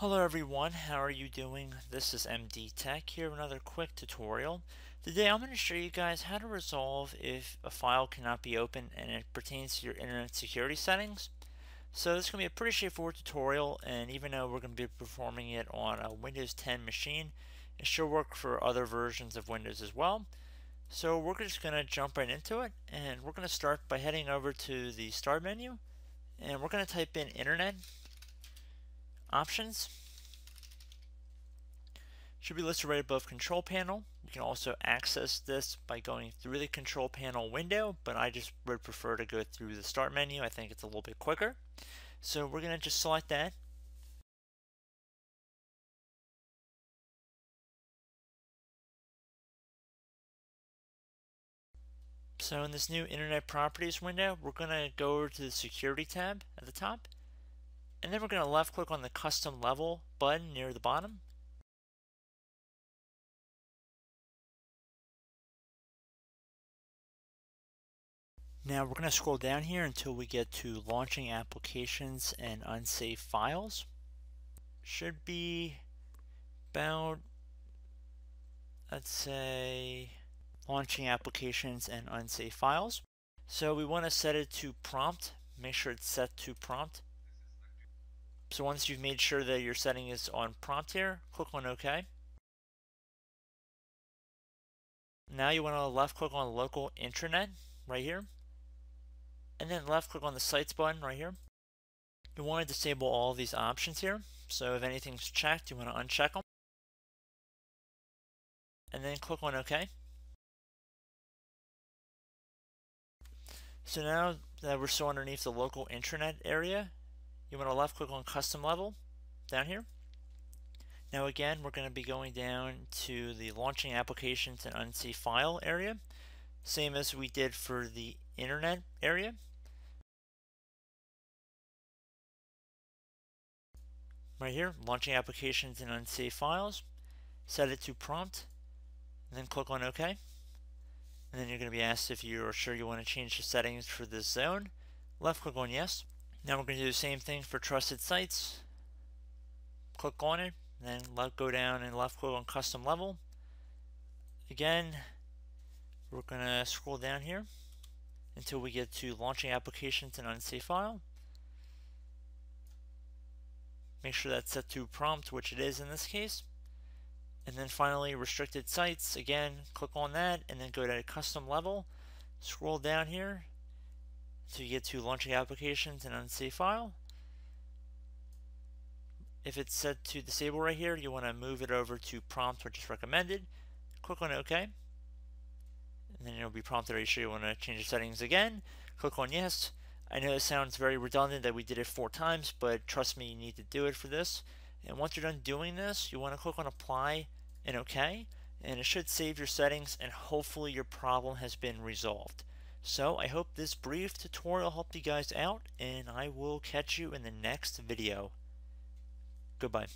Hello everyone, how are you doing? This is MD Tech here with another quick tutorial. Today I'm going to show you guys how to resolve if a file cannot be opened and it pertains to your internet security settings. So this is going to be a pretty straightforward tutorial and even though we're going to be performing it on a Windows 10 machine, it should work for other versions of Windows as well. So we're just going to jump right into it and we're going to start by heading over to the start menu and we're going to type in internet options should be listed right above control panel. You can also access this by going through the control panel window, but I just would prefer to go through the start menu. I think it's a little bit quicker. So we're going to just select that. So in this new internet properties window, we're going to go over to the security tab at the top and then we're going to left click on the custom level button near the bottom. Now we're going to scroll down here until we get to launching applications and unsaved files. Should be about, let's say, launching applications and unsaved files. So we want to set it to prompt, make sure it's set to prompt. So once you've made sure that your setting is on prompt here, click on OK. Now you want to left click on local intranet right here. And then left click on the sites button right here. You want to disable all these options here. So if anything's checked, you want to uncheck them. And then click on OK. So now that we're still underneath the local intranet area, you want to left click on custom level down here. Now again, we're going to be going down to the launching applications and unsee file area, same as we did for the internet area. Right here, launching applications and unsee files, set it to prompt, then click on OK. And then you're going to be asked if you're sure you want to change the settings for this zone. Left click on yes. Now we're going to do the same thing for trusted sites. Click on it, then let go down and left click on custom level. Again, we're going to scroll down here until we get to launching application to an unsafe file. Make sure that's set to prompt, which it is in this case. And then finally, restricted sites. Again, click on that and then go to custom level. Scroll down here so you get to launching applications and unsafe file. If it's set to disable right here, you want to move it over to prompt, which is recommended. Click on OK. And then you'll be prompted, are you sure you want to change the settings again? Click on yes. I know it sounds very redundant that we did it four times, but trust me, you need to do it for this. And once you're done doing this, you want to click on apply and OK, and it should save your settings and hopefully your problem has been resolved. So I hope this brief tutorial helped you guys out and I will catch you in the next video. Goodbye.